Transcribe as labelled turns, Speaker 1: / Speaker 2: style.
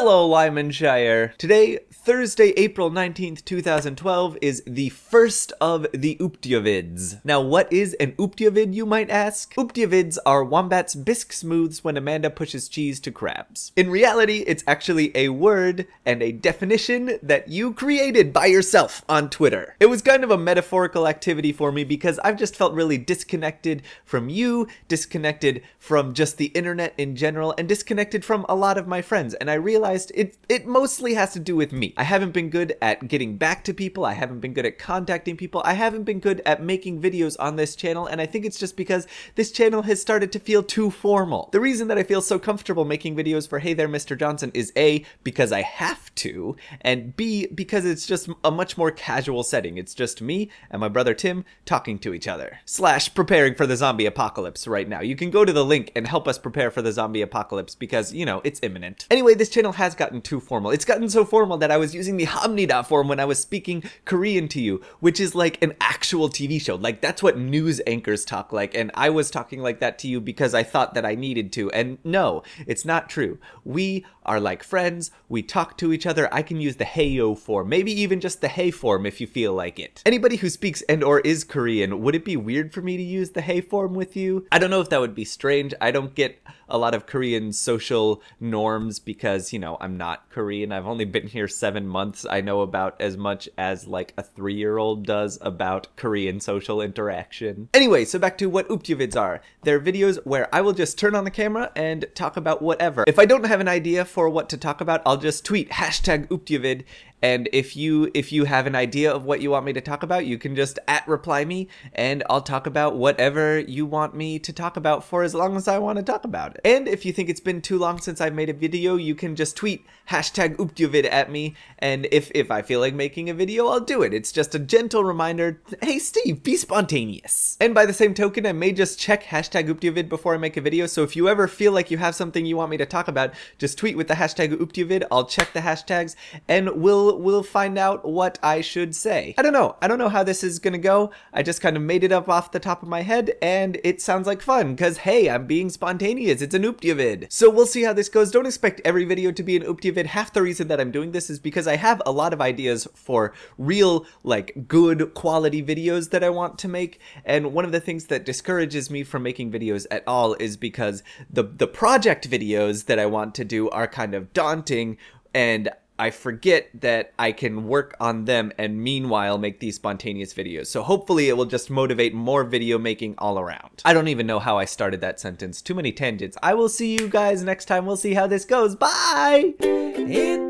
Speaker 1: Hello, Lymanshire! Today, Thursday, April 19th, 2012, is the first of the Uptiovids. Now, what is an Uptiovid, you might ask? Uptiovids are Wombat's bisque smooths when Amanda pushes cheese to crabs. In reality, it's actually a word and a definition that you created by yourself on Twitter. It was kind of a metaphorical activity for me because I've just felt really disconnected from you, disconnected from just the internet in general, and disconnected from a lot of my friends, and I realized realized it it mostly has to do with me. I haven't been good at getting back to people. I haven't been good at contacting people. I haven't been good at making videos on this channel, and I think it's just because this channel has started to feel too formal. The reason that I feel so comfortable making videos for Hey There Mr. Johnson is A, because I have to, and B, because it's just a much more casual setting. It's just me and my brother Tim talking to each other. Slash preparing for the zombie apocalypse right now. You can go to the link and help us prepare for the zombie apocalypse because, you know, it's imminent. Anyway, this channel has gotten too formal. It's gotten so formal that I was using the hamnida form when I was speaking Korean to you, which is like an actual TV show. Like that's what news anchors talk like. And I was talking like that to you because I thought that I needed to. And no, it's not true. We are like friends. We talk to each other. I can use the heyo form, maybe even just the hey form if you feel like it. Anybody who speaks and or is Korean, would it be weird for me to use the hey form with you? I don't know if that would be strange. I don't get a lot of Korean social norms because, you know, I'm not Korean. I've only been here seven months. I know about as much as like a three year old does about Korean social interaction. Anyway, so back to what Uptyovids are. They're videos where I will just turn on the camera and talk about whatever. If I don't have an idea for what to talk about, I'll just tweet hashtag Uptyovid and if you if you have an idea of what you want me to talk about, you can just at reply me, and I'll talk about whatever you want me to talk about for as long as I want to talk about it. And if you think it's been too long since I've made a video, you can just tweet hashtag oopduvid at me, and if if I feel like making a video, I'll do it. It's just a gentle reminder. Hey Steve, be spontaneous. And by the same token, I may just check hashtag oopduvid before I make a video. So if you ever feel like you have something you want me to talk about, just tweet with the hashtag oopduvid. I'll check the hashtags, and we'll we'll find out what I should say. I don't know. I don't know how this is gonna go. I just kind of made it up off the top of my head, and it sounds like fun, because hey, I'm being spontaneous. It's an Ooptiavid. So we'll see how this goes. Don't expect every video to be an Ooptiavid. Half the reason that I'm doing this is because I have a lot of ideas for real, like, good quality videos that I want to make, and one of the things that discourages me from making videos at all is because the the project videos that I want to do are kind of daunting and I forget that I can work on them and meanwhile make these spontaneous videos. So hopefully it will just motivate more video making all around. I don't even know how I started that sentence. Too many tangents. I will see you guys next time. We'll see how this goes. Bye!